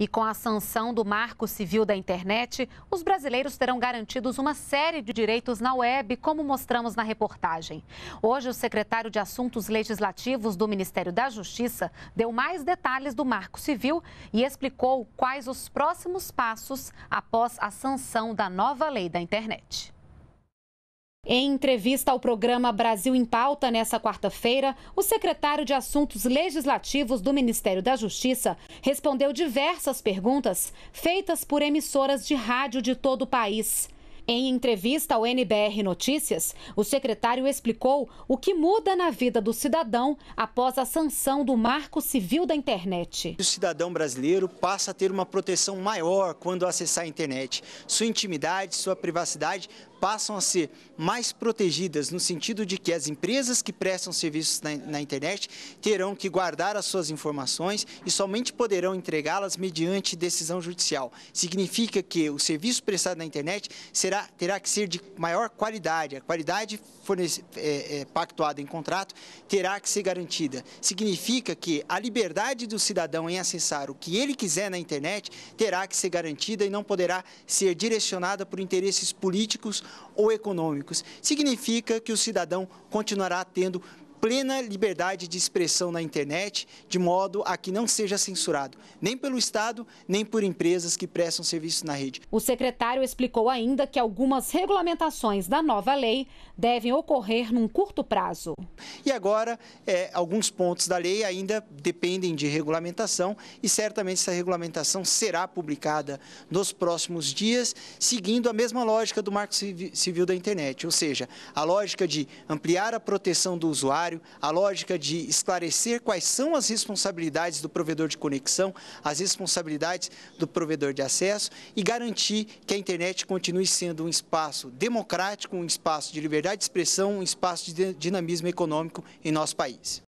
E com a sanção do Marco Civil da Internet, os brasileiros terão garantidos uma série de direitos na web, como mostramos na reportagem. Hoje, o secretário de Assuntos Legislativos do Ministério da Justiça deu mais detalhes do Marco Civil e explicou quais os próximos passos após a sanção da nova lei da internet. Em entrevista ao programa Brasil em Pauta nesta quarta-feira, o secretário de Assuntos Legislativos do Ministério da Justiça respondeu diversas perguntas feitas por emissoras de rádio de todo o país. Em entrevista ao NBR Notícias, o secretário explicou o que muda na vida do cidadão após a sanção do Marco Civil da Internet. O cidadão brasileiro passa a ter uma proteção maior quando acessar a internet. Sua intimidade, sua privacidade passam a ser mais protegidas, no sentido de que as empresas que prestam serviços na, na internet terão que guardar as suas informações e somente poderão entregá-las mediante decisão judicial. Significa que o serviço prestado na internet será, terá que ser de maior qualidade. A qualidade fornece, é, é, pactuada em contrato terá que ser garantida. Significa que a liberdade do cidadão em acessar o que ele quiser na internet terá que ser garantida e não poderá ser direcionada por interesses políticos ou econômicos. Significa que o cidadão continuará tendo plena liberdade de expressão na internet, de modo a que não seja censurado, nem pelo Estado, nem por empresas que prestam serviço na rede. O secretário explicou ainda que algumas regulamentações da nova lei devem ocorrer num curto prazo. E agora, é, alguns pontos da lei ainda dependem de regulamentação e certamente essa regulamentação será publicada nos próximos dias, seguindo a mesma lógica do Marco Civil da Internet, ou seja, a lógica de ampliar a proteção do usuário a lógica de esclarecer quais são as responsabilidades do provedor de conexão, as responsabilidades do provedor de acesso e garantir que a internet continue sendo um espaço democrático, um espaço de liberdade de expressão, um espaço de dinamismo econômico em nosso país.